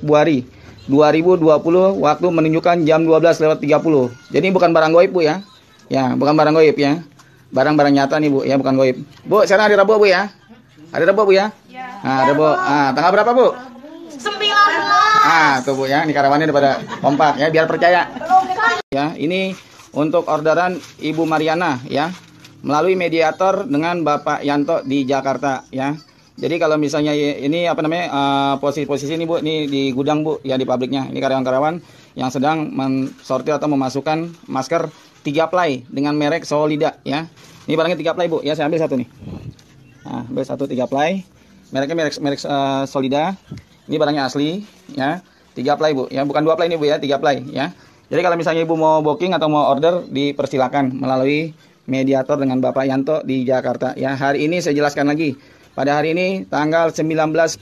Februari 2020 waktu menunjukkan jam 12 lewat 30. Jadi bukan barang goib Bu ya. Ya, bukan barang goib ya. Barang-barang nyata nih Bu ya, bukan goib. Bu, sekarang hari Rabu Bu ya. Hari Rabu Bu ya. ya. Nah, Rabu. Ah, tanggal berapa Bu? 19. Ah, tuh Bu ya, ini karawannya daripada kompak ya, biar percaya. Ya, ini untuk orderan Ibu Mariana ya melalui mediator dengan Bapak Yanto di Jakarta ya. Jadi kalau misalnya ini apa namanya eh, posisi-posisi uh, ini bu, ini di gudang bu, ya di pabriknya. Ini karyawan-karyawan yang sedang mensortir atau memasukkan masker tiga ply dengan merek Solida ya. Ini barangnya tiga ply bu, ya saya ambil satu nih. Nah, ambil satu tiga ply. Mereknya merek merek uh, Solida. Ini barangnya asli ya. Tiga ply bu, ya bukan dua ply ini bu ya, tiga ply ya. Jadi kalau misalnya ibu mau booking atau mau order, dipersilakan melalui mediator dengan Bapak Yanto di Jakarta. Ya hari ini saya jelaskan lagi pada hari ini tanggal 19